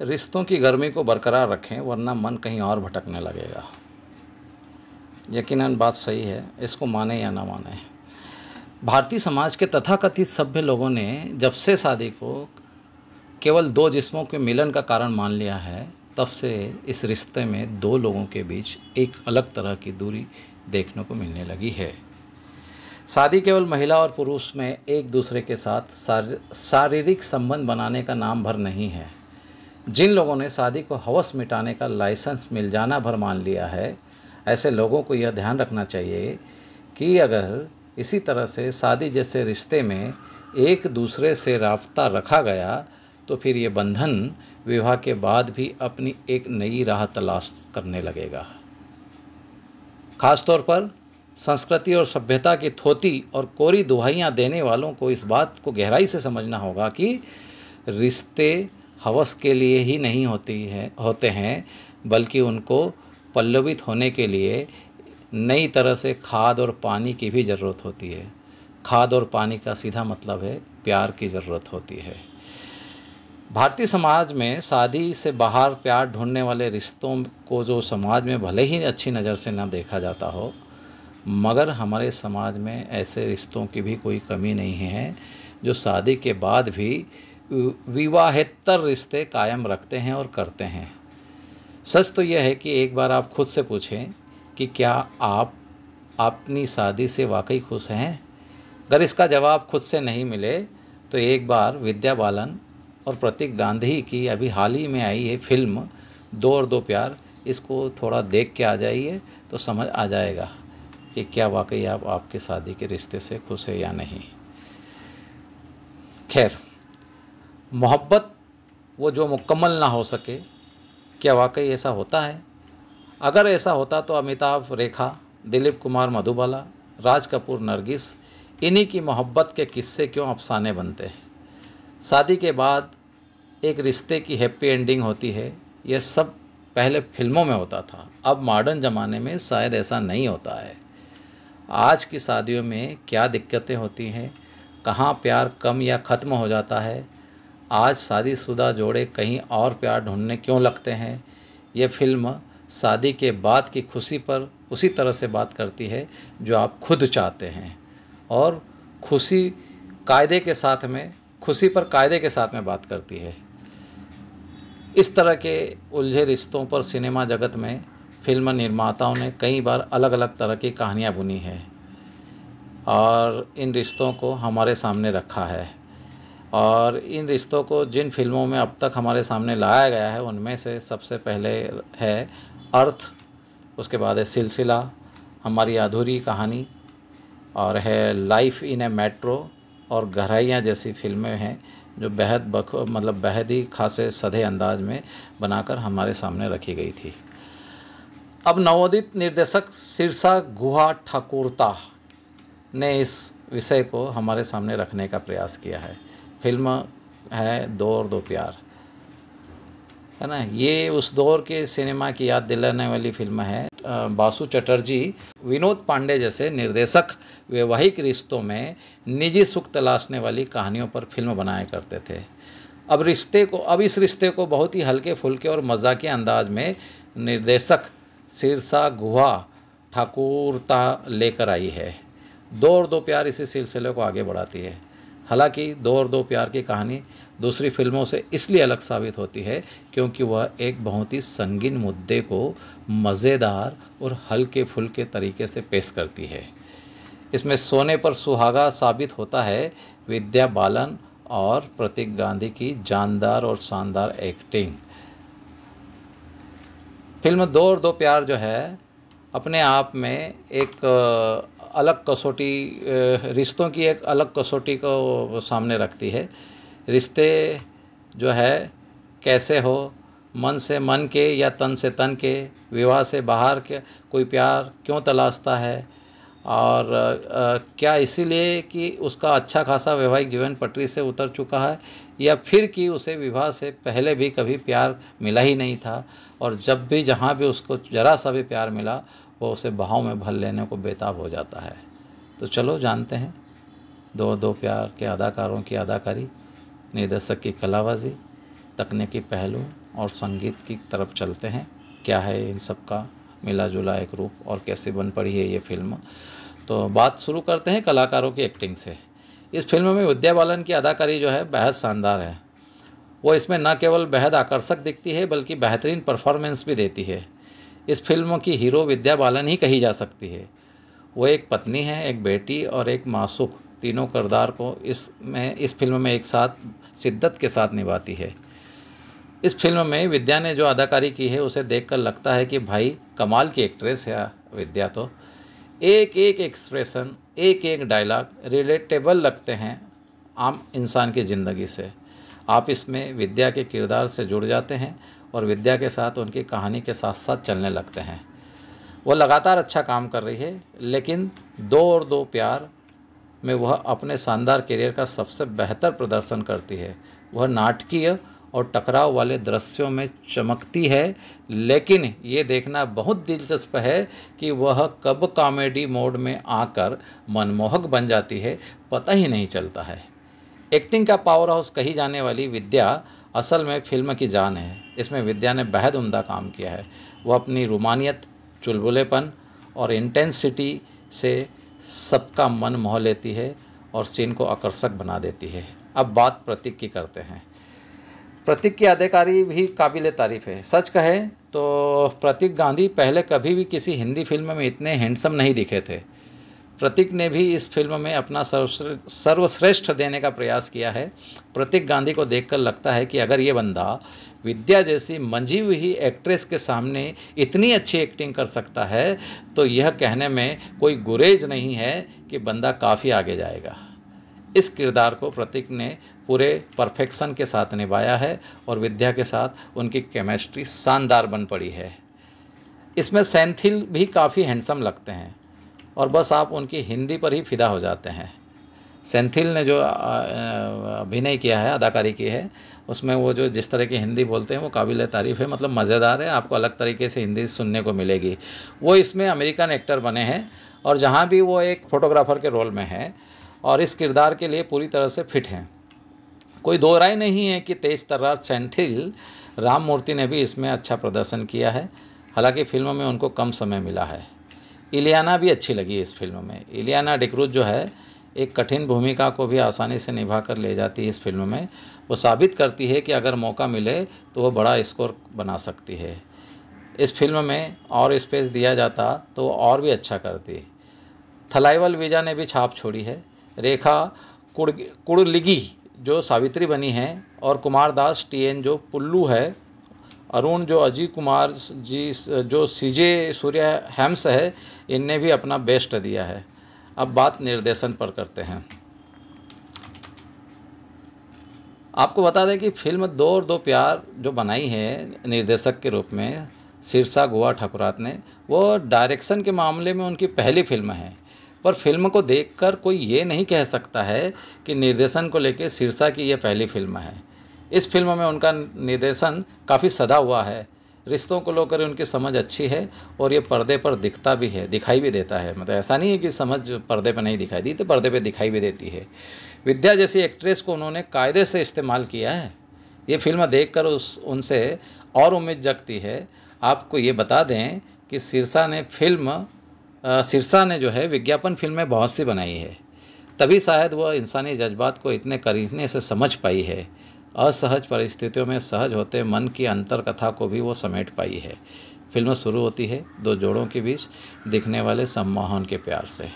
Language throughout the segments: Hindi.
रिश्तों की गर्मी को बरकरार रखें वरना मन कहीं और भटकने लगेगा यकीनन बात सही है इसको माने या ना माने भारतीय समाज के तथाकथित सभ्य लोगों ने जब से शादी को केवल दो जिस्मों के मिलन का कारण मान लिया है तब से इस रिश्ते में दो लोगों के बीच एक अलग तरह की दूरी देखने को मिलने लगी है शादी केवल महिला और पुरुष में एक दूसरे के साथ शारीरिक संबंध बनाने का नाम भर नहीं है जिन लोगों ने शादी को हवस मिटाने का लाइसेंस मिल जाना भर मान लिया है ऐसे लोगों को यह ध्यान रखना चाहिए कि अगर इसी तरह से शादी जैसे रिश्ते में एक दूसरे से रबता रखा गया तो फिर ये बंधन विवाह के बाद भी अपनी एक नई राह तलाश करने लगेगा खासतौर पर संस्कृति और सभ्यता की थोती और कोरी दुहाइयाँ देने वालों को इस बात को गहराई से समझना होगा कि रिश्ते हवस के लिए ही नहीं होती है होते हैं बल्कि उनको पल्लवित होने के लिए नई तरह से खाद और पानी की भी ज़रूरत होती है खाद और पानी का सीधा मतलब है प्यार की ज़रूरत होती है भारतीय समाज में शादी से बाहर प्यार ढूंढने वाले रिश्तों को जो समाज में भले ही अच्छी नज़र से ना देखा जाता हो मगर हमारे समाज में ऐसे रिश्तों की भी कोई कमी नहीं है जो शादी के बाद भी विवाहेतर रिश्ते कायम रखते हैं और करते हैं सच तो यह है कि एक बार आप खुद से पूछें कि क्या आप अपनी शादी से वाकई खुश हैं अगर इसका जवाब खुद से नहीं मिले तो एक बार विद्या बालन और प्रतीक गांधी की अभी हाल ही में आई है फिल्म दो और दो प्यार इसको थोड़ा देख के आ जाइए तो समझ आ जाएगा कि क्या वाकई आप आपके शादी के रिश्ते से खुश हैं या नहीं खैर मोहब्बत वो जो मुकम्मल ना हो सके क्या वाकई ऐसा होता है अगर ऐसा होता तो अमिताभ रेखा दिलीप कुमार मधुबाला राज कपूर नरगिस इन्हीं की मोहब्बत के किस्से क्यों अफसाने बनते हैं शादी के बाद एक रिश्ते की हैप्पी एंडिंग होती है यह सब पहले फिल्मों में होता था अब मॉडर्न ज़माने में शायद ऐसा नहीं होता है आज की शादियों में क्या दिक्कतें होती हैं कहाँ प्यार कम या ख़त्म हो जाता है आज शादीशुदा जोड़े कहीं और प्यार ढूंढने क्यों लगते हैं यह फिल्म शादी के बाद की खुशी पर उसी तरह से बात करती है जो आप खुद चाहते हैं और खुशी कायदे के साथ में खुशी पर कायदे के साथ में बात करती है इस तरह के उलझे रिश्तों पर सिनेमा जगत में फिल्म निर्माताओं ने कई बार अलग अलग तरह की कहानियाँ बुनी है और इन रिश्तों को हमारे सामने रखा है और इन रिश्तों को जिन फिल्मों में अब तक हमारे सामने लाया गया है उनमें से सबसे पहले है अर्थ उसके बाद है सिलसिला हमारी अधूरी कहानी और है लाइफ इन ए मेट्रो और गहराइयाँ जैसी फिल्में हैं जो बेहद बख मतलब बेहद ही खासे सधे अंदाज में बनाकर हमारे सामने रखी गई थी अब नवोदित निर्देशक सिरसा गुहा ठाकुरता ने इस विषय को हमारे सामने रखने का प्रयास किया है फिल्म है दो और दो प्यार है ना ये उस दौर के सिनेमा की याद दिलाने वाली फिल्म है बासु चटर्जी विनोद पांडे जैसे निर्देशक वैवाहिक रिश्तों में निजी सुख तलाशने वाली कहानियों पर फिल्म बनाया करते थे अब रिश्ते को अब इस रिश्ते को बहुत ही हल्के फुल्के और मजाकिया अंदाज में निर्देशक सिरसा गुहा ठाकुरता लेकर आई है दो और दो प्यार इसी सिलसिले को आगे बढ़ाती है हालांकि दो और दो प्यार की कहानी दूसरी फिल्मों से इसलिए अलग साबित होती है क्योंकि वह एक बहुत ही संगीन मुद्दे को मज़ेदार और हल्के फुल्के तरीके से पेश करती है इसमें सोने पर सुहागा साबित होता है विद्या बालन और प्रतीक गांधी की जानदार और शानदार एक्टिंग फिल्म दो और दो प्यार जो है अपने आप में एक अलग कसौटी रिश्तों की एक अलग कसौटी को सामने रखती है रिश्ते जो है कैसे हो मन से मन के या तन से तन के विवाह से बाहर के कोई प्यार क्यों तलाशता है और आ, क्या इसीलिए कि उसका अच्छा खासा वैवाहिक जीवन पटरी से उतर चुका है या फिर कि उसे विवाह से पहले भी कभी प्यार मिला ही नहीं था और जब भी जहाँ भी उसको ज़रा सा भी प्यार मिला वो उसे बहाव में भर लेने को बेताब हो जाता है तो चलो जानते हैं दो दो प्यार के अदाकारों की अदाकारी निर्देशक की कलाबाजी तकनीकी पहलू और संगीत की तरफ चलते हैं क्या है इन सब का मिला जुला एक रूप और कैसे बन पड़ी है ये फिल्म तो बात शुरू करते हैं कलाकारों की एक्टिंग से इस फिल्म में विद्या बालन की अदाकारी जो है बेहद शानदार है वो इसमें न केवल बेहद आकर्षक दिखती है बल्कि बेहतरीन परफॉर्मेंस भी देती है इस फिल्म की हीरो विद्या बालन ही कही जा सकती है वो एक पत्नी है एक बेटी और एक मासुख तीनों किरदार को इस में इस फिल्म में एक साथ शिद्दत के साथ निभाती है इस फिल्म में विद्या ने जो अदाकारी की है उसे देखकर लगता है कि भाई कमाल की एक्ट्रेस है विद्या तो एक एक एक्सप्रेशन एक एक डायलॉग रिलेटेबल लगते हैं आम इंसान की ज़िंदगी से आप इसमें विद्या के किरदार से जुड़ जाते हैं और विद्या के साथ उनकी कहानी के साथ साथ चलने लगते हैं वह लगातार अच्छा काम कर रही है लेकिन दो और दो प्यार में वह अपने शानदार करियर का सबसे बेहतर प्रदर्शन करती है वह नाटकीय और टकराव वाले दृश्यों में चमकती है लेकिन ये देखना बहुत दिलचस्प है कि वह कब कॉमेडी मोड में आकर मनमोहक बन जाती है पता ही नहीं चलता है एक्टिंग का पावर हाउस कही जाने वाली विद्या असल में फिल्म की जान है इसमें विद्या ने बेहद उमदा काम किया है वह अपनी रुमानियत चुलबुलेपन और इंटेंसिटी से सबका मन मोह लेती है और सीन को आकर्षक बना देती है अब बात प्रतीक की करते हैं प्रतीक की अधिकारी भी काबिल तारीफ़ है सच कहें तो प्रतीक गांधी पहले कभी भी किसी हिंदी फिल्म में इतने हैंडसम नहीं दिखे थे प्रतीक ने भी इस फिल्म में अपना सर्वश्रेष्ठ देने का प्रयास किया है प्रतीक गांधी को देखकर लगता है कि अगर ये बंदा विद्या जैसी मंझी हुई एक्ट्रेस के सामने इतनी अच्छी एक्टिंग कर सकता है तो यह कहने में कोई गुरेज नहीं है कि बंदा काफ़ी आगे जाएगा इस किरदार को प्रतीक ने पूरे परफेक्शन के साथ निभाया है और विद्या के साथ उनकी केमिस्ट्री शानदार बन पड़ी है इसमें सैंथिल भी काफ़ी हैंडसम लगते हैं और बस आप उनकी हिंदी पर ही फिदा हो जाते हैं सेंथिल ने जो अभिनय किया है अदाकारी की है उसमें वो जो जिस तरह की हिंदी बोलते हैं वो काबिल तारीफ़ है मतलब मज़ेदार है आपको अलग तरीके से हिंदी सुनने को मिलेगी वो इसमें अमेरिकन एक्टर बने हैं और जहाँ भी वो एक फ़ोटोग्राफ़र के रोल में है और इस किरदार के लिए पूरी तरह से फिट हैं कोई दो राय नहीं है कि तेज तर्रार सेंथिल राम मूर्ति ने भी इसमें अच्छा प्रदर्शन किया है हालांकि फिल्म में उनको कम समय मिला है इलियाना भी अच्छी लगी इस फिल्म में इलियाना डिक्रूज जो है एक कठिन भूमिका को भी आसानी से निभा कर ले जाती है इस फिल्म में वो साबित करती है कि अगर मौका मिले तो वो बड़ा स्कोर बना सकती है इस फिल्म में और स्पेस दिया जाता तो वो और भी अच्छा करती थलाइवल वीजा ने भी छाप छोड़ी है रेखा कुड़ कुड़लिगी जो सावित्री बनी है और कुमार दास टी एन जो पुल्लू है अरुण जो अजय कुमार जी जो सीजे सूर्य हैम्स है इनने भी अपना बेस्ट दिया है अब बात निर्देशन पर करते हैं आपको बता दें कि फिल्म दो और दो प्यार जो बनाई है निर्देशक के रूप में सिरसा गोवा ठाकुरात ने वो डायरेक्शन के मामले में उनकी पहली फिल्म है पर फिल्म को देखकर कोई ये नहीं कह सकता है कि निर्देशन को लेकर सिरसा की ये पहली फिल्म है इस फिल्म में उनका निर्देशन काफ़ी सदा हुआ है रिश्तों को लेकर उनकी समझ अच्छी है और ये पर्दे पर दिखता भी है दिखाई भी देता है मतलब ऐसा नहीं है कि समझ पर्दे पर नहीं दिखाई दी तो पर्दे पर दिखाई भी देती है विद्या जैसी एक्ट्रेस को उन्होंने कायदे से इस्तेमाल किया है ये फिल्म देख उस उनसे और उम्मीद जगती है आपको ये बता दें कि सिरसा ने फिल्म सिरसा ने जो है विज्ञापन फिल्में बहुत सी बनाई है तभी शायद वह इंसानी जज्बात को इतने करीने से समझ पाई है असहज परिस्थितियों में सहज होते मन की अंतर कथा को भी वो समेट पाई है फिल्म शुरू होती है दो जोड़ों के बीच दिखने वाले सम्मोहन के प्यार से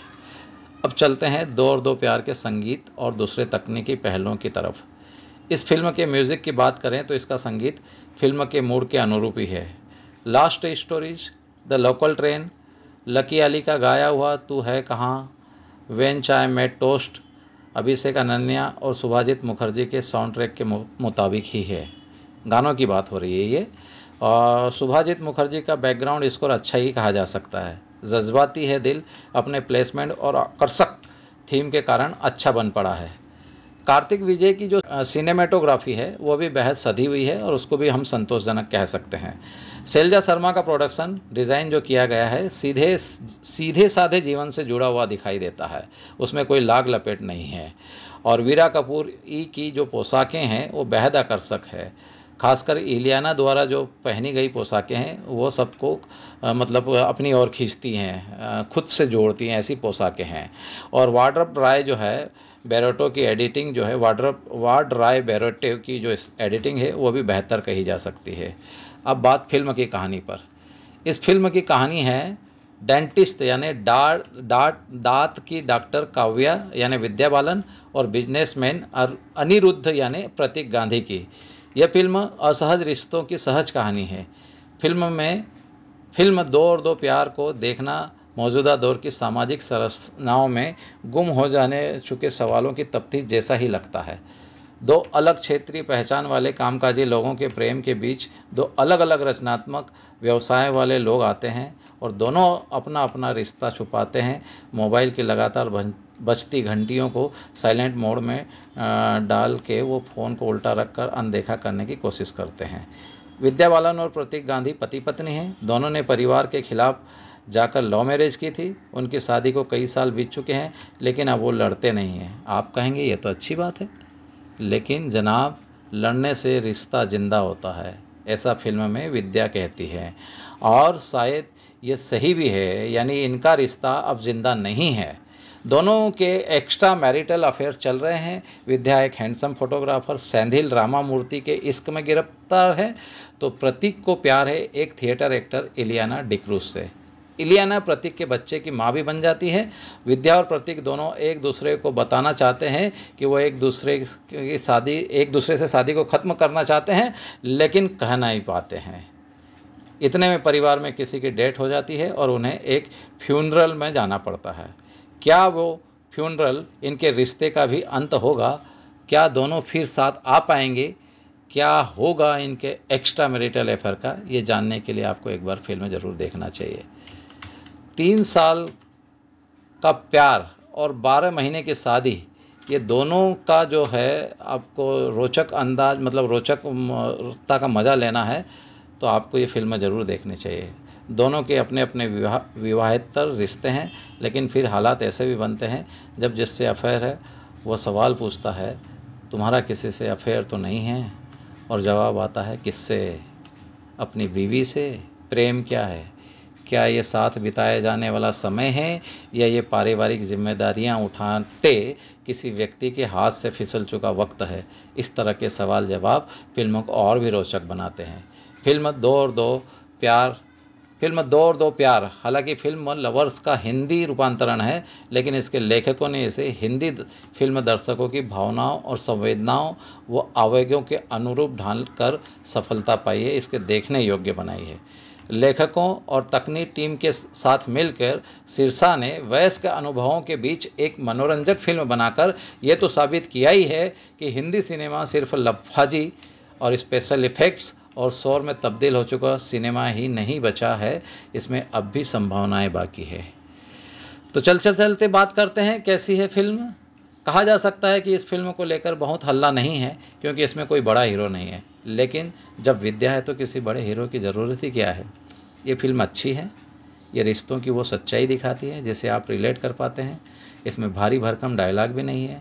अब चलते हैं दो और दो प्यार के संगीत और दूसरे तकनीकी पहलुओं की तरफ इस फिल्म के म्यूज़िक की बात करें तो इसका संगीत फिल्म के मूड के अनुरूप ही है last stories the local train Lucky Ali का गाया हुआ तू है कहाँ वेन चाय मेट टोस्ट अभिषेक अनन्या और सुभाजित मुखर्जी के साउंड ट्रैक के मुताबिक ही है गानों की बात हो रही है ये और सुभाजित मुखर्जी का बैकग्राउंड स्कोर अच्छा ही कहा जा सकता है जज्बाती है दिल अपने प्लेसमेंट और आकर्षक थीम के कारण अच्छा बन पड़ा है कार्तिक विजय की जो सिनेमेटोग्राफी है वो भी बेहद सधी हुई है और उसको भी हम संतोषजनक कह सकते हैं शैलजा शर्मा का प्रोडक्शन डिज़ाइन जो किया गया है सीधे सीधे साधे जीवन से जुड़ा हुआ दिखाई देता है उसमें कोई लाग लपेट नहीं है और वीरा कपूर ई की जो पोशाकें हैं वो बेहद आकर्षक है खासकर एलियाना द्वारा जो पहनी गई पोशाकें हैं वो सबको मतलब अपनी ओर खींचती हैं खुद से जोड़ती हैं ऐसी पोशाकें हैं और वाड्रप राय जो है बैरोटो की एडिटिंग जो है वाड्रप वाड राय बैरोटो की जो एडिटिंग है वो भी बेहतर कही जा सकती है अब बात फिल्म की कहानी पर इस फिल्म की कहानी है डेंटिस्ट यानी डाट डाट दांत की डॉक्टर काव्या यानी विद्या बालन और बिजनेसमैन अनिरुद्ध यानी प्रतीक गांधी की यह फिल्म असहज रिश्तों की सहज कहानी है फिल्म में फिल्म दो और दो प्यार को देखना मौजूदा दौर की सामाजिक संरचनाओं में गुम हो जाने चुके सवालों की तफ्तीश जैसा ही लगता है दो अलग क्षेत्रीय पहचान वाले कामकाजी लोगों के प्रेम के बीच दो अलग अलग रचनात्मक व्यवसाय वाले लोग आते हैं और दोनों अपना अपना रिश्ता छुपाते हैं मोबाइल की लगातार बचती घंटियों को साइलेंट मोड में डाल के वो फ़ोन को उल्टा रख कर अनदेखा करने की कोशिश करते हैं विद्या बालन और प्रतीक गांधी पति पत्नी हैं दोनों ने परिवार के खिलाफ़ जाकर लव मैरिज की थी उनकी शादी को कई साल बीत चुके हैं लेकिन अब वो लड़ते नहीं हैं आप कहेंगे ये तो अच्छी बात है लेकिन जनाब लड़ने से रिश्ता ज़िंदा होता है ऐसा फिल्म में विद्या कहती है और शायद ये सही भी है यानी इनका रिश्ता अब ज़िंदा नहीं है दोनों के एक्स्ट्रा मैरिटल अफेयर्स चल रहे हैं विद्या एक हैंडसम फोटोग्राफर सैंधिल मूर्ति के इश्क में गिरफ्तार है तो प्रतीक को प्यार है एक थिएटर एक्टर इलियाना डिक्रूज से इलियाना प्रतीक के बच्चे की माँ भी बन जाती है विद्या और प्रतीक दोनों एक दूसरे को बताना चाहते हैं कि वो एक दूसरे की शादी एक दूसरे से शादी को ख़त्म करना चाहते हैं लेकिन कह नहीं पाते हैं इतने में परिवार में किसी की डेथ हो जाती है और उन्हें एक फ्यूनरल में जाना पड़ता है क्या वो फ्यूनरल इनके रिश्ते का भी अंत होगा क्या दोनों फिर साथ आ पाएंगे क्या होगा इनके एक्स्ट्रा मेरिटल एफर का ये जानने के लिए आपको एक बार फिल्म ज़रूर देखना चाहिए तीन साल का प्यार और बारह महीने की शादी ये दोनों का जो है आपको रोचक अंदाज मतलब रोचकता का मज़ा लेना है तो आपको ये फिल्म ज़रूर देखनी चाहिए दोनों के अपने अपने विवाह विवाहितर रिश्ते हैं लेकिन फिर हालात ऐसे भी बनते हैं जब जिससे अफेयर है वो सवाल पूछता है तुम्हारा किसी से अफेयर तो नहीं है और जवाब आता है किससे अपनी बीवी से प्रेम क्या है क्या ये साथ बिताए जाने वाला समय है या ये पारिवारिक जिम्मेदारियां उठाते किसी व्यक्ति के हाथ से फिसल चुका वक्त है इस तरह के सवाल जवाब फिल्मों को और भी रोचक बनाते हैं फिल्म दो और दो प्यार फिल्म दो और दो प्यार हालांकि फिल्म लवर्स का हिंदी रूपांतरण है लेकिन इसके लेखकों ने इसे हिंदी फिल्म दर्शकों की भावनाओं और संवेदनाओं व आवेगों के अनुरूप ढाल कर सफलता पाई है इसके देखने योग्य बनाई है लेखकों और तकनीक टीम के साथ मिलकर सिरसा ने वयस्क अनुभवों के बीच एक मनोरंजक फिल्म बनाकर यह तो साबित किया ही है कि हिंदी सिनेमा सिर्फ लफाजी और स्पेशल इफ़ेक्ट्स और शोर में तब्दील हो चुका सिनेमा ही नहीं बचा है इसमें अब भी संभावनाएं बाकी है तो चल चल चलते बात करते हैं कैसी है फिल्म कहा जा सकता है कि इस फिल्म को लेकर बहुत हल्ला नहीं है क्योंकि इसमें कोई बड़ा हीरो नहीं है लेकिन जब विद्या है तो किसी बड़े हीरो की ज़रूरत ही क्या है ये फिल्म अच्छी है ये रिश्तों की वो सच्चाई दिखाती है जिसे आप रिलेट कर पाते हैं इसमें भारी भरकम डायलॉग भी नहीं है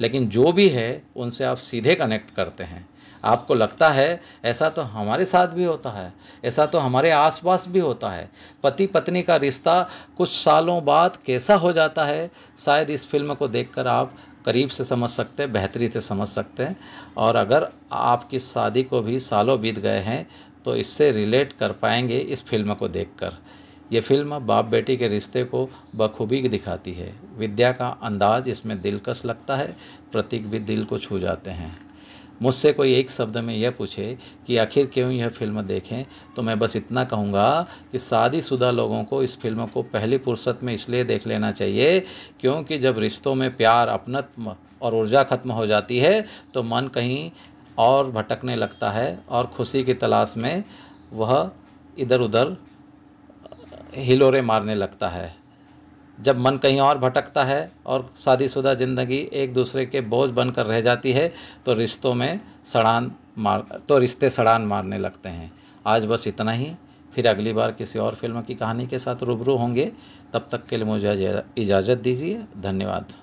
लेकिन जो भी है उनसे आप सीधे कनेक्ट करते हैं आपको लगता है ऐसा तो हमारे साथ भी होता है ऐसा तो हमारे आसपास भी होता है पति पत्नी का रिश्ता कुछ सालों बाद कैसा हो जाता है शायद इस फिल्म को देखकर आप करीब से समझ सकते हैं बेहतरी से समझ सकते हैं और अगर आपकी शादी को भी सालों बीत गए हैं तो इससे रिलेट कर पाएंगे इस फिल्म को देखकर ये फिल्म बाप बेटी के रिश्ते को बखूबी दिखाती है विद्या का अंदाज इसमें दिलकश लगता है प्रतीक भी दिल को छू जाते हैं मुझसे कोई एक शब्द में यह पूछे कि आखिर क्यों यह फिल्म देखें तो मैं बस इतना कहूँगा कि शादीशुदा लोगों को इस फिल्म को पहली फुर्सत में इसलिए देख लेना चाहिए क्योंकि जब रिश्तों में प्यार अपनत्व और ऊर्जा खत्म हो जाती है तो मन कहीं और भटकने लगता है और खुशी की तलाश में वह इधर उधर हिलोरे मारने लगता है जब मन कहीं और भटकता है और शादीशुदा ज़िंदगी एक दूसरे के बोझ बनकर रह जाती है तो रिश्तों में सड़ान मार तो रिश्ते सड़ान मारने लगते हैं आज बस इतना ही फिर अगली बार किसी और फिल्म की कहानी के साथ रूबरू होंगे तब तक के लिए मुझे इजाज़त दीजिए धन्यवाद